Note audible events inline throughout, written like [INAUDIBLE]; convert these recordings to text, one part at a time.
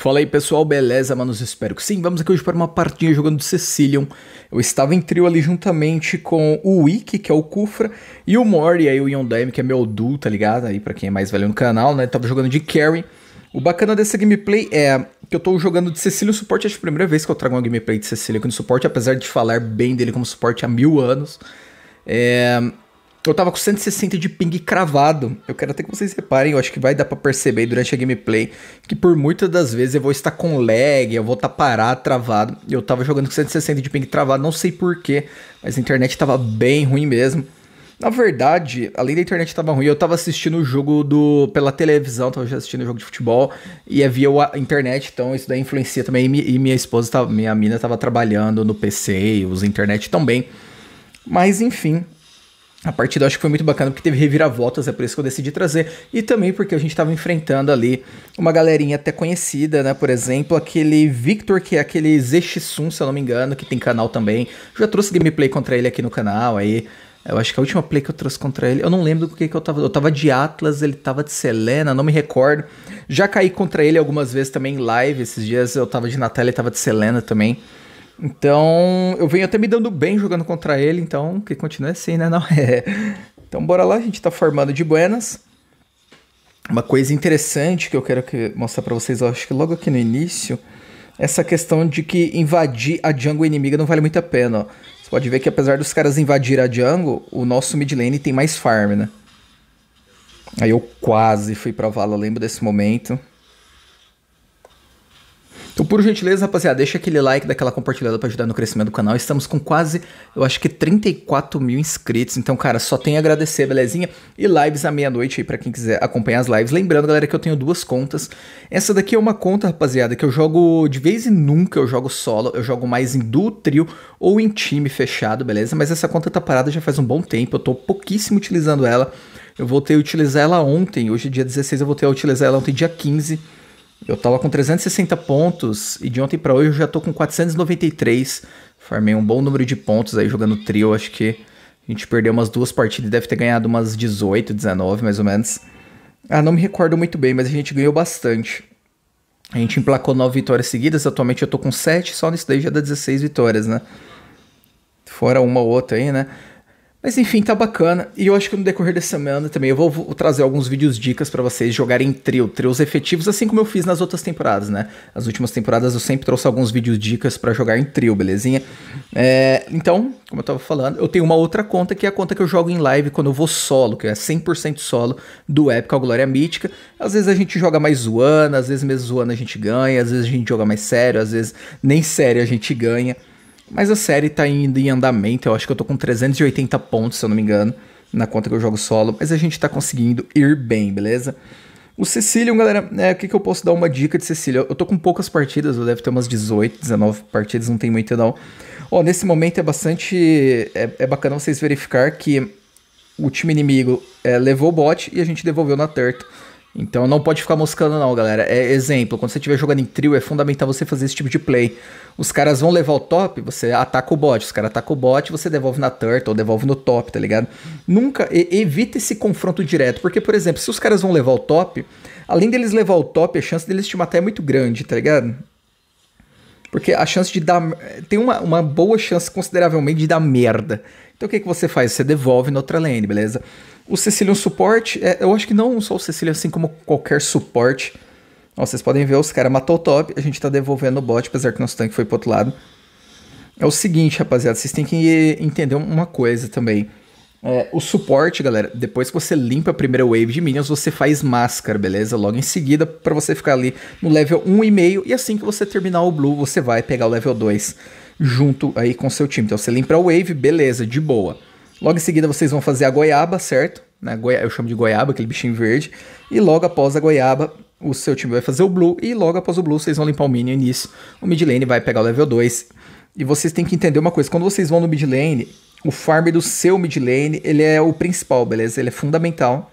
Fala aí pessoal, beleza? Manos, espero que sim. Vamos aqui hoje para uma partinha jogando Cecilion. Eu estava em trio ali juntamente com o Wiki, que é o Kufra, e o Mori, aí o Yondem, que é meu duo, tá ligado? Aí para quem é mais velho no canal, né? Eu tava jogando de Carry. O bacana dessa gameplay é que eu tô jogando de Cecílio suporte, acho que é a primeira vez que eu trago uma gameplay de Cecílio no suporte, apesar de falar bem dele como suporte há mil anos. É, então, eu tava com 160 de ping cravado. Eu quero até que vocês reparem, eu acho que vai dar pra perceber durante a gameplay que por muitas das vezes eu vou estar com lag, eu vou estar tá parado, travado. Eu tava jogando com 160 de ping travado, não sei porquê, mas a internet tava bem ruim mesmo. Na verdade, além da internet tava ruim, eu tava assistindo o jogo do pela televisão, tava assistindo o jogo de futebol e havia é a internet, então isso daí influencia também. E, minha, e minha esposa, tava, minha mina, tava trabalhando no PC e os internet também. Mas enfim, a partida eu acho que foi muito bacana porque teve reviravoltas, é por isso que eu decidi trazer. E também porque a gente estava enfrentando ali uma galerinha até conhecida, né? Por exemplo, aquele Victor, que é aquele Zexissun, se eu não me engano, que tem canal também. já trouxe gameplay contra ele aqui no canal, aí. Eu acho que a última play que eu trouxe contra ele, eu não lembro do que, que eu tava. Eu tava de Atlas, ele tava de Selena, não me recordo. Já caí contra ele algumas vezes também em live. Esses dias eu tava de Natália, ele tava de Selena também. Então, eu venho até me dando bem jogando contra ele, então que continua assim, né? Não [LAUGHS] é. Então, bora lá, a gente tá formando de buenas. Uma coisa interessante que eu quero que mostrar para vocês, eu acho que logo aqui no início, essa questão de que invadir a jungle inimiga não vale muito a pena, ó. Você pode ver que apesar dos caras invadir a jungle, o nosso mid lane tem mais farm, né? Aí eu quase fui pra vala, lembro desse momento por gentileza, rapaziada, deixa aquele like, daquela compartilhada para ajudar no crescimento do canal. Estamos com quase, eu acho que 34 mil inscritos. Então, cara, só tem a agradecer, belezinha? E lives à meia-noite aí para quem quiser acompanhar as lives. Lembrando, galera, que eu tenho duas contas. Essa daqui é uma conta, rapaziada, que eu jogo de vez em nunca, eu jogo solo, eu jogo mais em duo, trio ou em time fechado, beleza? Mas essa conta tá parada já faz um bom tempo, eu tô pouquíssimo utilizando ela. Eu voltei a utilizar ela ontem, hoje é dia 16, eu voltei a utilizar ela ontem, dia 15. Eu tava com 360 pontos e de ontem para hoje eu já tô com 493. Farmei um bom número de pontos aí jogando trio. Acho que a gente perdeu umas duas partidas, deve ter ganhado umas 18, 19 mais ou menos. Ah, não me recordo muito bem, mas a gente ganhou bastante. A gente emplacou 9 vitórias seguidas, atualmente eu tô com 7, só nisso daí já dá 16 vitórias, né? Fora uma ou outra aí, né? Mas enfim, tá bacana. E eu acho que no decorrer da semana também eu vou, vou trazer alguns vídeos dicas para vocês jogarem trio, trios efetivos, assim como eu fiz nas outras temporadas, né? As últimas temporadas eu sempre trouxe alguns vídeos dicas para jogar em trio, belezinha? É, então, como eu tava falando, eu tenho uma outra conta que é a conta que eu jogo em live quando eu vou solo, que é 100% solo do Épica Glória Mítica. Às vezes a gente joga mais zoando, às vezes mesmo zoando a gente ganha, às vezes a gente joga mais sério, às vezes nem sério a gente ganha. Mas a série tá indo em andamento, eu acho que eu tô com 380 pontos, se eu não me engano, na conta que eu jogo solo, mas a gente tá conseguindo ir bem, beleza? O Cecilion, galera, é, o que, que eu posso dar uma dica de Cecilion? Eu tô com poucas partidas, eu devo ter umas 18, 19 partidas, não tem muito não. Ó, nesse momento é bastante. É, é bacana vocês verificar que o time inimigo é, levou o bot e a gente devolveu na turtle. Então não pode ficar moscando não, galera. É exemplo, quando você estiver jogando em trio, é fundamental você fazer esse tipo de play. Os caras vão levar o top, você ataca o bot. Os caras atacam o bot, você devolve na turtle, devolve no top, tá ligado? Nunca, evita esse confronto direto. Porque, por exemplo, se os caras vão levar o top, além deles levar o top, a chance deles te matar é muito grande, tá ligado? Porque a chance de dar. Tem uma, uma boa chance consideravelmente de dar merda. Então o que, que você faz? Você devolve na outra lane, beleza? O Cecilium é Suporte, é, eu acho que não só o Cecilium, assim como qualquer suporte. Ó, vocês podem ver, os caras matou o top, a gente tá devolvendo o bot, apesar que nosso tanque foi pro outro lado. É o seguinte, rapaziada, vocês têm que entender uma coisa também. É, o suporte, galera, depois que você limpa a primeira wave de minions, você faz máscara, beleza? Logo em seguida, para você ficar ali no level 1,5 e assim que você terminar o blue, você vai pegar o level 2 junto aí com seu time. Então você limpa a wave, beleza, de boa. Logo em seguida vocês vão fazer a goiaba, certo? Na né, goia... Eu chamo de goiaba, aquele bichinho verde. E logo após a goiaba, o seu time vai fazer o blue. E logo após o blue, vocês vão limpar o minion nisso. O mid lane vai pegar o level 2. E vocês têm que entender uma coisa. Quando vocês vão no mid lane, o farm do seu mid lane, ele é o principal, beleza? Ele é fundamental.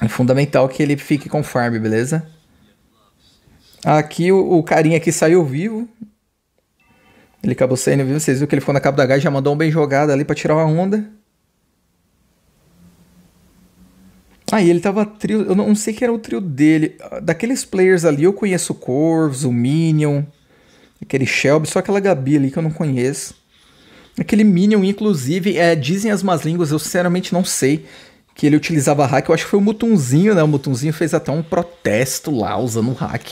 É fundamental que ele fique com farm, beleza? Aqui o, o carinha aqui saiu vivo, ele acabou saindo, viu? Vocês viram que ele ficou na cabo da gás, já mandou um bem jogado ali para tirar uma onda. Aí ah, ele tava trio. Eu não sei que era o trio dele. Daqueles players ali eu conheço o Corvus, o Minion, aquele Shelby, só aquela Gabi ali que eu não conheço. Aquele Minion, inclusive, é, dizem as más línguas, eu sinceramente não sei que ele utilizava hack. Eu acho que foi o Mutunzinho, né? O Mutunzinho fez até um protesto lá usando o hack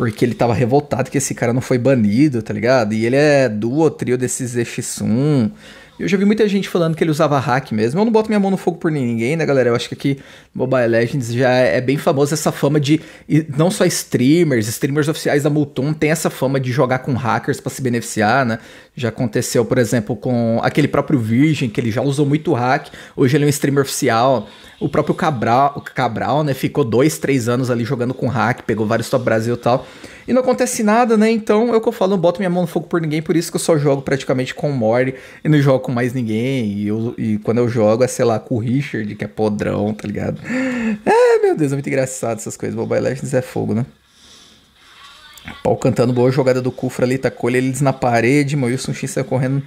porque ele tava revoltado que esse cara não foi banido, tá ligado? E ele é duo, trio desses X1. Eu já vi muita gente falando que ele usava hack mesmo. Eu não boto minha mão no fogo por ninguém, né, galera? Eu acho que aqui Mobile Legends já é bem famoso essa fama de não só streamers, streamers oficiais da Multum tem essa fama de jogar com hackers para se beneficiar, né? Já aconteceu, por exemplo, com aquele próprio Virgin, que ele já usou muito hack. Hoje ele é um streamer oficial. O próprio Cabral, Cabral, né, ficou dois, três anos ali jogando com hack, pegou vários Top Brasil e tal e não acontece nada, né? Então é o que eu falo, não boto minha mão no fogo por ninguém, por isso que eu só jogo praticamente com o Mori e não jogo com mais ninguém. E, eu, e quando eu jogo é, sei lá, com o Richard, que é podrão, tá ligado? É, meu Deus, é muito engraçado essas coisas. Mobile Legends é fogo, né? Pau cantando, boa jogada do Kufra ali, tacou tá ele, eles na parede, meu Wilson X saiu correndo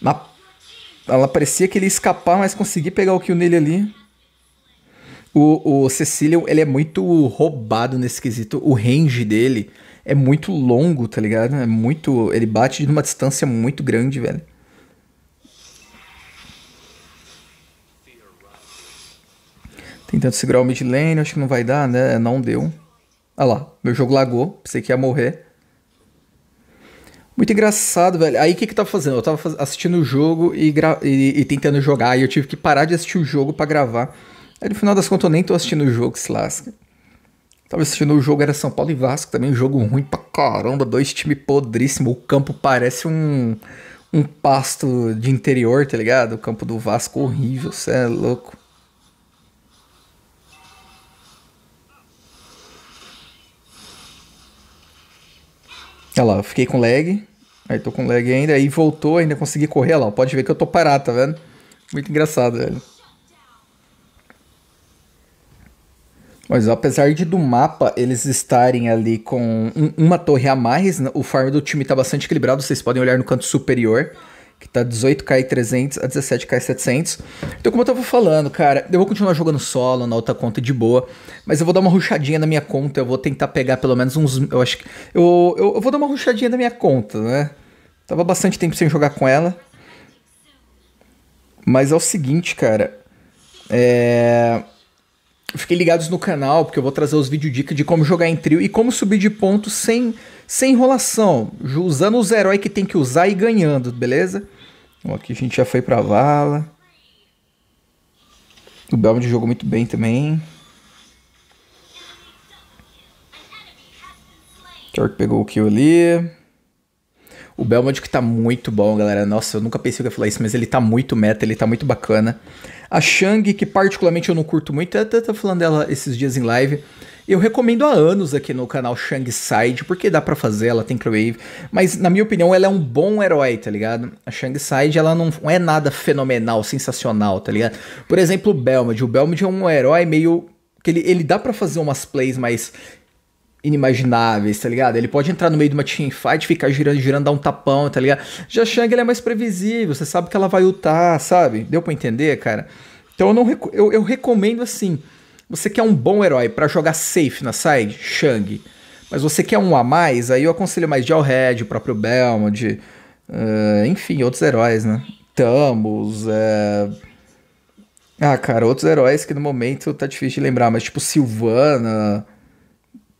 na... Ela parecia que ele ia escapar, mas consegui pegar o kill nele ali. O, o ele é muito roubado nesse quesito. O range dele é muito longo, tá ligado? É muito. Ele bate de uma distância muito grande, velho. Tentando segurar o mid lane, acho que não vai dar, né? Não deu. Ah lá, meu jogo lagou, pensei que ia morrer. Muito engraçado, velho. Aí o que que tava fazendo? Eu tava assistindo o jogo e, e, e, tentando jogar, e eu tive que parar de assistir o jogo para gravar. Aí no final das contas eu nem tô assistindo o jogo, se lasca. Tava assistindo o jogo, era São Paulo e Vasco também, um jogo ruim pra caramba, dois times podríssimos. O campo parece um, um pasto de interior, tá ligado? O campo do Vasco horrível, cê é louco. Olha lá, eu fiquei com lag. Aí tô com lag ainda, aí voltou, ainda consegui correr, olha lá. Pode ver que eu tô parado, tá vendo? Muito engraçado, velho. Mas apesar de do mapa eles estarem ali com um, uma torre a mais, né, o farm do time está bastante equilibrado, vocês podem olhar no canto superior, que tá 18k e 300 a 17k e 700. Então, como eu tava falando, cara, eu vou continuar jogando solo na outra conta de boa, mas eu vou dar uma ruchadinha na minha conta, eu vou tentar pegar pelo menos uns, eu acho que eu, eu, eu vou dar uma ruchadinha na minha conta, né? Tava bastante tempo sem jogar com ela. Mas é o seguinte, cara, é fiquem ligados no canal, porque eu vou trazer os vídeos dica de como jogar em trio e como subir de ponto sem, sem enrolação, usando os heróis que tem que usar e ganhando, beleza? Bom, aqui a gente já foi pra vala. O Belmond jogou muito bem também. Turk pegou o kill ali. O Belmont que tá muito bom, galera. Nossa, eu nunca pensei que ia falar isso, mas ele tá muito meta, ele tá muito bacana. A Shang, que particularmente eu não curto muito, até tá falando dela esses dias em live. Eu recomendo há anos aqui no canal Shang Side, porque dá para fazer, ela tem Crave, mas na minha opinião ela é um bom herói, tá ligado? A Shang Side ela não é nada fenomenal, sensacional, tá ligado? Por exemplo, o Belmond, o Belmond é um herói meio que ele, ele dá para fazer umas plays mais inimagináveis, tá ligado? Ele pode entrar no meio de uma teamfight, ficar girando, girando, dar um tapão, tá ligado? Já Shang ele é mais previsível, você sabe que ela vai lutar, sabe? Deu para entender, cara? Então eu, não eu, eu recomendo assim, você quer um bom herói para jogar safe na side? Shang. Mas você quer um a mais, aí eu aconselho mais Jawhead, o próprio Belmond, uh, eh, enfim, outros heróis, né? Tamos, eh, Ah, cara, outros heróis que no momento tá difícil de lembrar, mas tipo Silvana...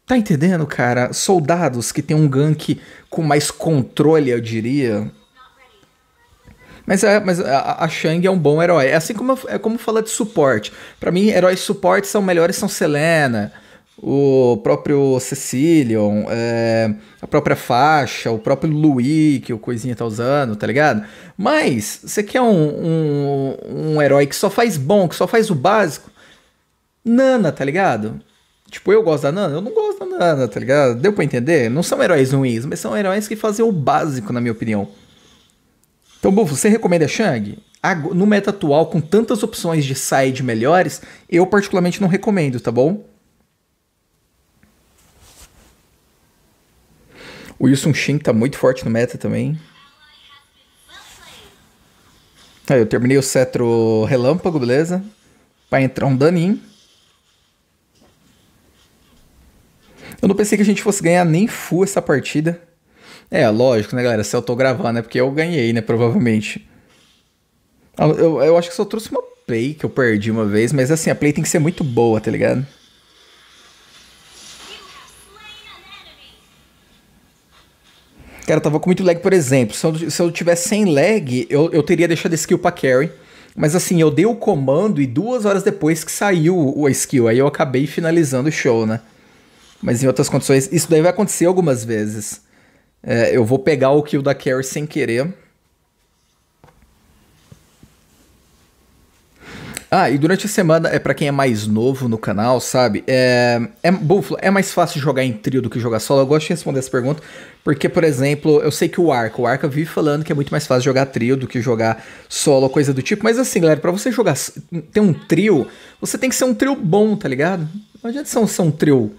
Tá entendendo, cara? Soldados que tem um gank com mais controle, eu diria. Mas, é, mas a, a Shang é um bom herói. É assim como, é como falar de suporte. Para mim, heróis suporte são melhores são Selena, o próprio Cecilion, é, a própria faixa, o próprio Louis, que o Coisinha tá usando, tá ligado? Mas, você quer um, um, um herói que só faz bom, que só faz o básico? Nana, tá ligado? Tipo, eu gosto da Nana, eu não gosto da Nana, tá ligado? Deu pra entender? Não são heróis ruins, mas são heróis que fazem o básico, na minha opinião. Então, Bufo, você recomenda Shang? No meta atual, com tantas opções de side melhores, eu particularmente não recomendo, tá bom? O Wilson Shin tá muito forte no meta também. Aí, eu terminei o cetro relâmpago, beleza? Pra entrar um daninho. Eu não pensei que a gente fosse ganhar nem full essa partida. É, lógico, né, galera? Se eu tô gravando é porque eu ganhei, né? Provavelmente. Eu, eu acho que só trouxe uma play que eu perdi uma vez, mas assim, a play tem que ser muito boa, tá ligado? Cara, tava com muito lag, por exemplo. Se eu, se eu tivesse sem lag, eu, eu teria deixado a skill pra carry. Mas assim, eu dei o comando e duas horas depois que saiu a skill, aí eu acabei finalizando o show, né? Mas em outras condições, isso daí vai acontecer algumas vezes. É, eu vou pegar o kill da Carrie sem querer. Ah, e durante a semana, é para quem é mais novo no canal, sabe? É, é, Búfalo, é mais fácil jogar em trio do que jogar solo? Eu gosto de responder essa pergunta, porque, por exemplo, eu sei que o Arca, o Arca vive falando que é muito mais fácil jogar trio do que jogar solo, coisa do tipo. Mas assim, galera, para você jogar, ter um trio, você tem que ser um trio bom, tá ligado? Não adianta ser um, ser um trio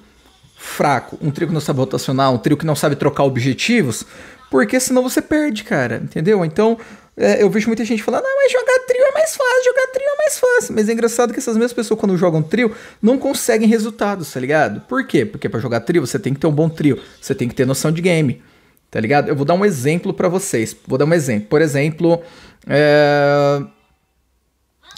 fraco, um trio que não sabe rotacionar, um trio que não sabe trocar objetivos, porque senão você perde, cara, entendeu? Então, é, eu vejo muita gente falando, não, ah, mas jogar trio é mais fácil, jogar trio é mais fácil. Mas é engraçado que essas mesmas pessoas, quando jogam trio, não conseguem resultados, tá ligado? Por quê? Porque para jogar trio, você tem que ter um bom trio, você tem que ter noção de game, tá ligado? Eu vou dar um exemplo para vocês. Vou dar um exemplo. Por exemplo, é...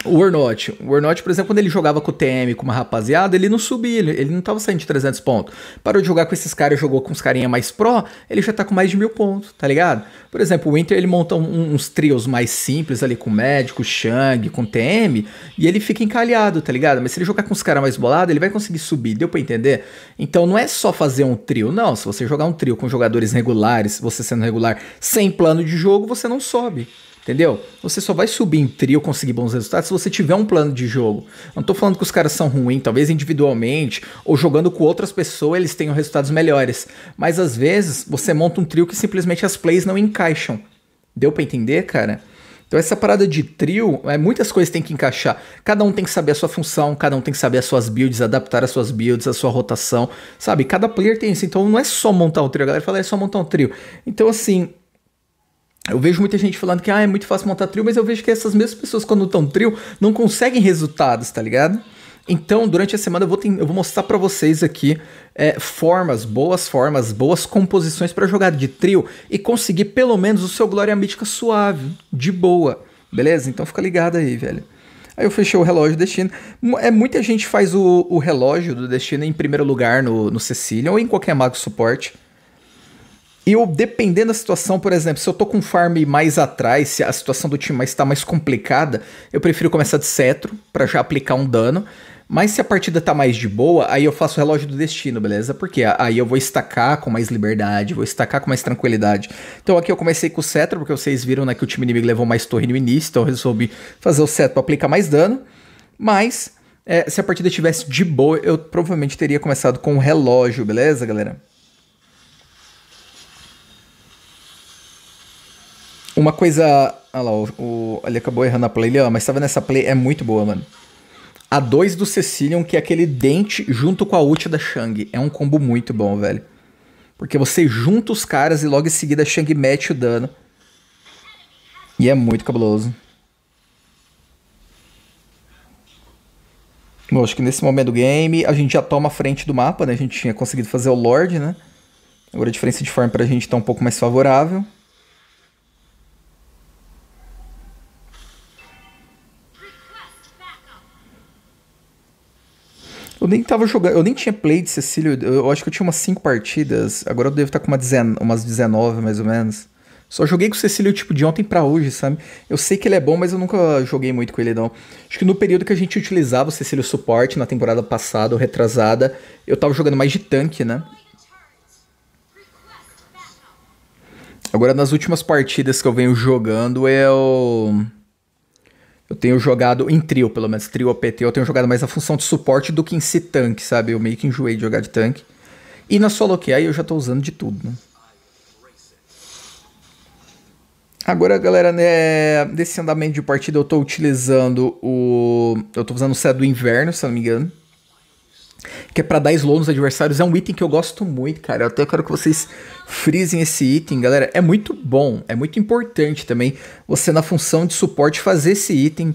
O Warnott, o Warnott, por exemplo, quando ele jogava com o TM, com uma rapaziada, ele não subia, ele, ele não tava saindo de 300 pontos. Parou de jogar com esses caras, jogou com os carinha mais pró, ele já tá com mais de mil pontos, tá ligado? Por exemplo, o Inter, ele monta um, uns trios mais simples ali com o Médico, Shang, com o TM, e ele fica encalhado, tá ligado? Mas se ele jogar com os caras mais bolados, ele vai conseguir subir, deu pra entender? Então não é só fazer um trio, não. Se você jogar um trio com jogadores regulares, você sendo regular, sem plano de jogo, você não sobe. Entendeu? Você só vai subir em trio, conseguir bons resultados se você tiver um plano de jogo. Não tô falando que os caras são ruins, talvez individualmente, ou jogando com outras pessoas eles tenham resultados melhores. Mas às vezes você monta um trio que simplesmente as plays não encaixam. Deu para entender, cara? Então essa parada de trio, é, muitas coisas tem que encaixar. Cada um tem que saber a sua função, cada um tem que saber as suas builds, adaptar as suas builds, a sua rotação, sabe? Cada player tem isso. Então não é só montar um trio, a galera fala, é só montar um trio. Então assim, eu vejo muita gente falando que ah, é muito fácil montar trio, mas eu vejo que essas mesmas pessoas, quando estão trio, não conseguem resultados, tá ligado? Então, durante a semana eu vou, eu vou mostrar para vocês aqui é, formas, boas formas, boas composições para jogar de trio e conseguir pelo menos o seu Glória Mítica suave, de boa, beleza? Então fica ligado aí, velho. Aí eu fechei o relógio do destino. É, muita gente faz o, o relógio do destino em primeiro lugar no, no ou em qualquer mago suporte eu, dependendo da situação, por exemplo, se eu tô com um farm mais atrás, se a situação do time está mais complicada, eu prefiro começar de cetro para já aplicar um dano. Mas se a partida tá mais de boa, aí eu faço o relógio do destino, beleza? Porque aí eu vou estacar com mais liberdade, vou estacar com mais tranquilidade. Então aqui eu comecei com o cetro, porque vocês viram né, que o time inimigo levou mais torre no início, então eu resolvi fazer o cetro para aplicar mais dano. Mas é, se a partida tivesse de boa, eu provavelmente teria começado com o relógio, beleza, galera? Uma coisa. Olha lá, o, o, ele acabou errando a play, ó, mas tava tá nessa play? É muito boa, mano. A 2 do Cecilion, que é aquele dente junto com a ult da Shang. É um combo muito bom, velho. Porque você junta os caras e logo em seguida a Shang mete o dano. E é muito cabuloso. Bom, acho que nesse momento do game a gente já toma a frente do mapa, né? A gente tinha conseguido fazer o Lord, né? Agora a diferença de farm pra gente tá um pouco mais favorável. Eu nem tava jogando, eu nem tinha play de Cecílio, eu acho que eu tinha umas 5 partidas, agora eu devo estar tá com uma dezen, umas 19 mais ou menos. Só joguei com o Cecílio tipo de ontem para hoje, sabe? Eu sei que ele é bom, mas eu nunca joguei muito com ele não. Acho que no período que a gente utilizava o Cecílio suporte na temporada passada ou retrasada, eu tava jogando mais de tanque, né? Agora nas últimas partidas que eu venho jogando, eu é eu tenho jogado em trio, pelo menos trio PT. eu tenho jogado mais a função de suporte do que em si tanque, sabe? Eu meio que enjoei de jogar de tanque. E na solo que aí eu já tô usando de tudo, né? Agora, galera, né, desse andamento de partida eu tô utilizando o... Eu tô usando o set do inverno, se não me engano que é para dar slow nos adversários. É um item que eu gosto muito, cara. Eu até quero que vocês frisem esse item, galera. É muito bom, é muito importante também você na função de suporte fazer esse item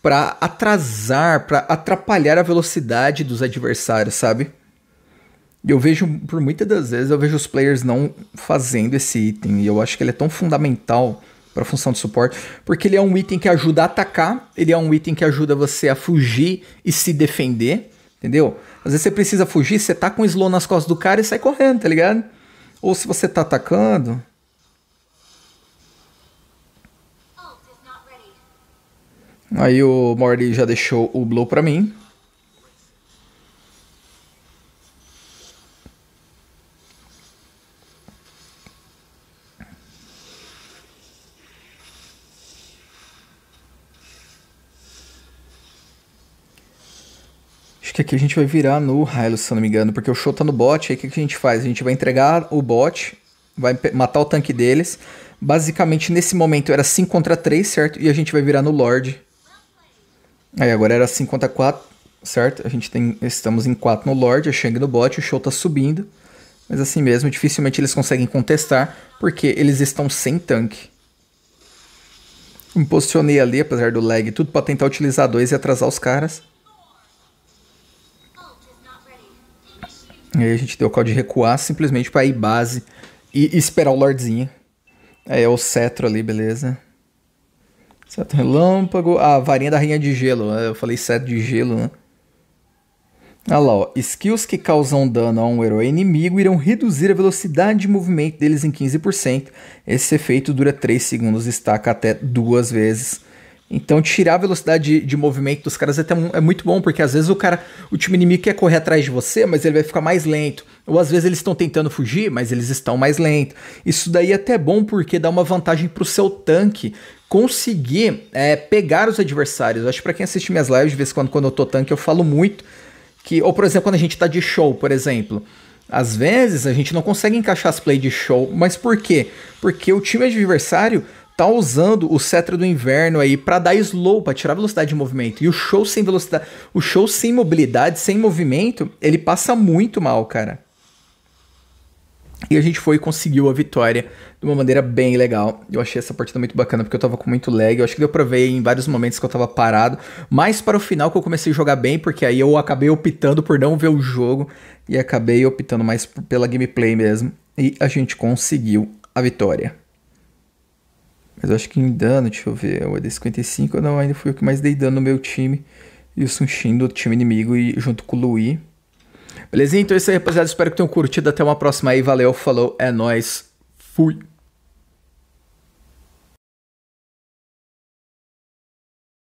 para atrasar, para atrapalhar a velocidade dos adversários, sabe? Eu vejo, por muitas das vezes, eu vejo os players não fazendo esse item. E eu acho que ele é tão fundamental para a função de suporte, porque ele é um item que ajuda a atacar, ele é um item que ajuda você a fugir e se defender. Entendeu? Às vezes você precisa fugir, você tá com um slow nas costas do cara e sai correndo, tá ligado? Ou se você tá atacando. Aí o Morty já deixou o blow pra mim. que aqui a gente vai virar no Hylos, se eu não me engano, porque o show tá no bot. Aí o que, que a gente faz? A gente vai entregar o bot, vai matar o tanque deles. Basicamente, nesse momento era 5 contra 3, certo? E a gente vai virar no Lorde. Aí agora era 5 contra 4, certo? A gente tem, estamos em 4 no Lorde, a Shang no bot, o show tá subindo. Mas assim mesmo, dificilmente eles conseguem contestar, porque eles estão sem tanque. Me posicionei ali, apesar do lag tudo, pra tentar utilizar dois e atrasar os caras. E aí a gente deu o call de recuar simplesmente pra ir base e, esperar o Lordzinho. Aí é o cetro ali, beleza. Cetro relâmpago. Ah, a varinha da rainha de gelo. Né? Eu falei cetro de gelo, né? Olha ah lá, ó. skills que causam dano a um herói inimigo irão reduzir a velocidade de movimento deles em 15%. Esse efeito dura 3 segundos e estaca até duas vezes. Então, tirar a velocidade de, de movimento dos caras é, até, é muito bom, porque às vezes o cara, o time inimigo quer correr atrás de você, mas ele vai ficar mais lento. Ou às vezes eles estão tentando fugir, mas eles estão mais lentos. Isso daí é até bom porque dá uma vantagem pro seu tanque conseguir é, pegar os adversários. Eu acho que pra quem assiste minhas lives, de vez em quando, quando eu tô tanque, eu falo muito que, ou por exemplo, quando a gente tá de show, por exemplo. Às vezes a gente não consegue encaixar as play de show, mas por quê? Porque o time adversário tá usando o Cetra do Inverno aí para dar slow, para tirar velocidade de movimento. E o show sem velocidade, o show sem mobilidade, sem movimento, ele passa muito mal, cara. E a gente foi e conseguiu a vitória de uma maneira bem legal. Eu achei essa partida muito bacana porque eu tava com muito lag. Eu acho que deu pra ver em vários momentos que eu tava parado. Mas para o final que eu comecei a jogar bem, porque aí eu acabei optando por não ver o jogo e acabei optando mais pela gameplay mesmo. E a gente conseguiu a vitória. Mas eu acho que em dano, deixa eu ver, o AD55 não, ainda foi o que mais dei dano no meu time. E o Sunshin do time inimigo e junto com o Luí. Belezinha? Então é isso aí, rapaziada. Espero que tenham curtido. Até uma próxima aí. Valeu, falou, é nóis. Fui.